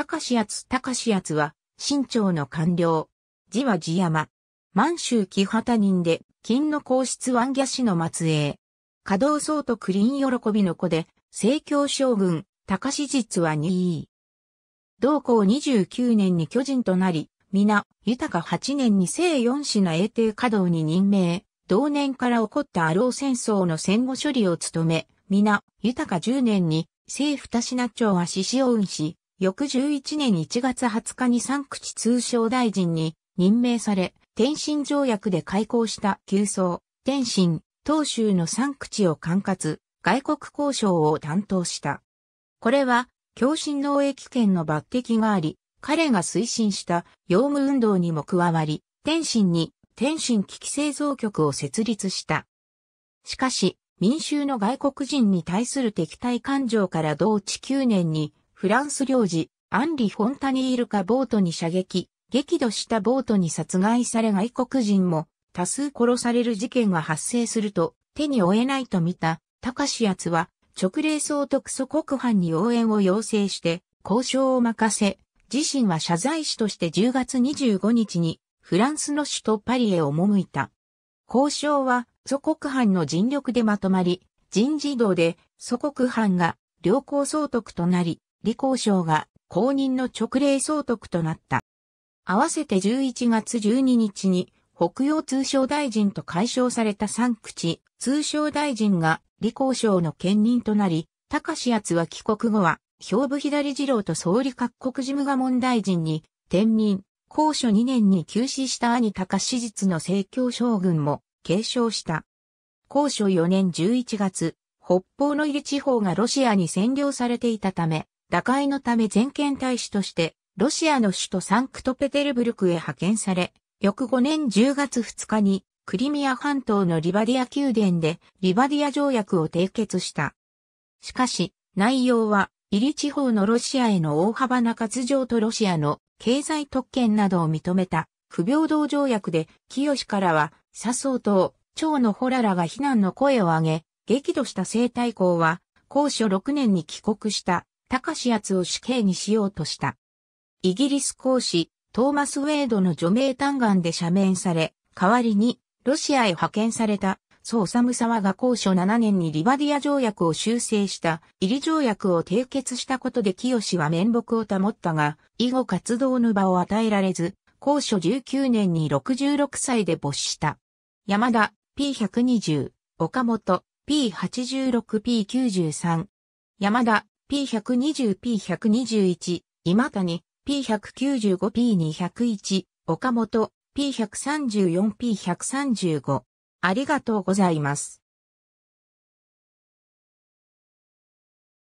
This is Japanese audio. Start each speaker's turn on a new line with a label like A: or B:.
A: 高志厚高志厚は、新朝の官僚。字は字山。満州木畑人で、金の皇室湾ャ氏の末裔。稼働総督林喜びの子で、政教将軍、高志実は2位。同校29年に巨人となり、皆、豊か8年に正四品英帝稼働に任命。同年から起こったアロー戦争の戦後処理を務め、皆、豊か10年に、正二品町は獅子運し、翌11年1月20日に三口通商大臣に任命され、天津条約で開港した旧宗、天津、東州の三口を管轄、外国交渉を担当した。これは、共振農益険の抜擢があり、彼が推進した業務運動にも加わり、天津に天津危機製造局を設立した。しかし、民衆の外国人に対する敵対感情から同地9年にフランス領事、アンリ・フォンタニールかボートに射撃、激怒したボートに殺害され外国人も多数殺される事件が発生すると手に負えないと見た、高志奴は直令総督祖国藩に応援を要請して交渉を任せ、自身は謝罪師として10月25日にフランスの首都パリへ赴いた。交渉は祖国藩の尽力でまとまり、人事堂動で祖国藩が良好総督となり、李光省が公認の直令総督となった。合わせて11月12日に北洋通商大臣と解消された三口通商大臣が李光省の兼任となり、高志厚は帰国後は兵部左次郎と総理各国事務賀門大臣に転任、高所2年に休止した兄高史実の政教将軍も継承した。高所4年11月、北方の入り地方がロシアに占領されていたため、打開のため全権大使として、ロシアの首都サンクトペテルブルクへ派遣され、翌5年10月2日に、クリミア半島のリバディア宮殿で、リバディア条約を締結した。しかし、内容は、イリ地方のロシアへの大幅な割譲とロシアの経済特権などを認めた不平等条約で、清からは、笹生党、長のホララが非難の声を上げ、激怒した生態校は、高所6年に帰国した高志厚を死刑にしようとした。イギリス公使、トーマス・ウェイドの除名嘆願で赦免され、代わりに、ロシアへ派遣された、ソーサムサワが公書7年にリバディア条約を修正した、イリ条約を締結したことで清は面目を保ったが、以後活動の場を与えられず、公書19年に66歳で没した。山田、P120、岡本、P86、P93。山田、P120、P121、今谷、P195、P201、岡本、P134、P135。ありがとうございます。